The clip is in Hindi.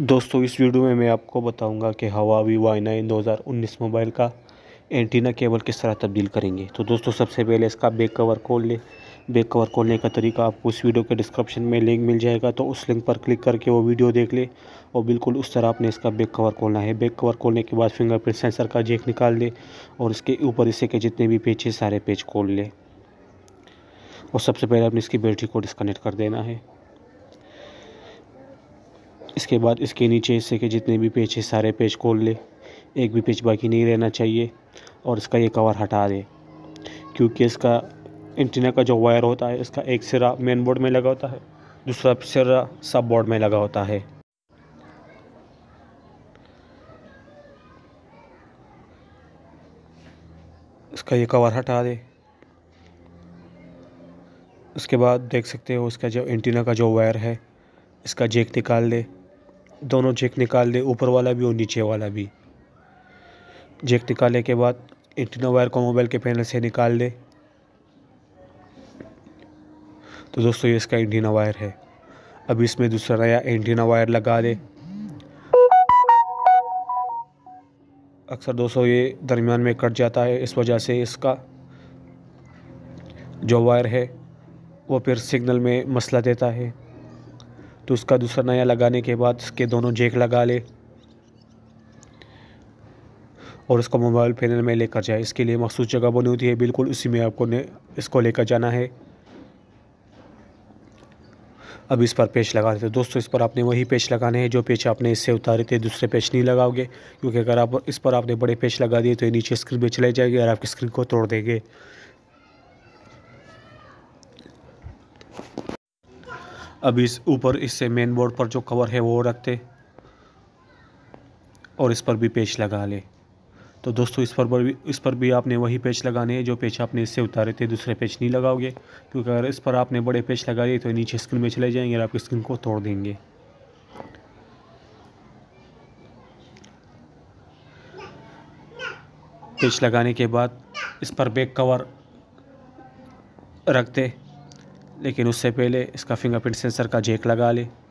दोस्तों इस वीडियो में मैं आपको बताऊंगा कि हवा वी वाई नाइन दो मोबाइल का एंटीना केबल किस तरह तब्दील करेंगे तो दोस्तों सबसे पहले इसका बैक कवर खोल ले बैक कवर खोलने का तरीका आपको उस वीडियो के डिस्क्रिप्शन में लिंक मिल जाएगा तो उस लिंक पर क्लिक करके वो वीडियो देख ले और बिल्कुल उस तरह आपने इसका बैक कवर खोलना है बैक कवर खोलने के बाद फिंगरप्रिंट सेंसर का जेक निकाल ले और इसके ऊपर इसे के जितने भी पेज है सारे पेज खोल ले और सबसे पहले आपने इसकी बैटरी को डिस्कनेक्ट कर देना है इसके बाद इसके नीचे हिस्से के जितने भी पेज है सारे पेज खोल ले एक भी पेज बाकी नहीं रहना चाहिए और इसका ये कवर हटा दे क्योंकि इसका एंटीना का जो वायर होता है इसका एक सिरा मेन बोर्ड में लगा होता है दूसरा सिरा सब बोर्ड में लगा होता है इसका ये कवर हटा दे उसके बाद देख सकते हो इसका जो एंटीना का जो वायर है इसका जेक निकाल दे दोनों जेक निकाल दे ऊपर वाला भी और नीचे वाला भी जेक निकालने के बाद एंटीना वायर को मोबाइल के पैनल से निकाल दे तो दोस्तों ये इसका एंटीना वायर है अब इसमें दूसरा नया एंटीना वायर लगा दे अक्सर दोस्तों ये दरमियान में कट जाता है इस वजह से इसका जो वायर है वो फिर सिग्नल में मसला देता है तो उसका दूसरा नया लगाने के बाद उसके दोनों जेक लगा ले और उसको मोबाइल पैनल में लेकर जाए इसके लिए मखसूस जगह बनी होती है बिल्कुल उसी में आपको ने इसको लेकर जाना है अब इस पर पेच लगा देते दोस्तों इस पर आपने वही पेच लगाने हैं जो पेच आपने इससे उतारे थे दूसरे पेच नहीं लगाओगे क्योंकि अगर आप इस पर आपने बड़े पेच लगा दिए तो ये नीचे स्क्रीन पर चले जाएगी और आपकी स्क्रीन को तोड़ देंगे अब इस ऊपर इससे मेन बोर्ड पर जो कवर है वो रखते और इस पर भी पेच लगा ले तो दोस्तों इस पर भी इस पर भी आपने वही पेच लगाने हैं जो पेच आपने इससे उतारे थे दूसरे पेच नहीं लगाओगे क्योंकि अगर इस पर आपने बड़े पेच लगाए तो नीचे स्क्रीन में चले जाएंगे और आपकी स्क्रीन को तोड़ देंगे पेच लगाने के बाद इस पर बैक कवर रखते लेकिन उससे पहले इसका फिंगरप्रिंट सेंसर का जेक लगा ले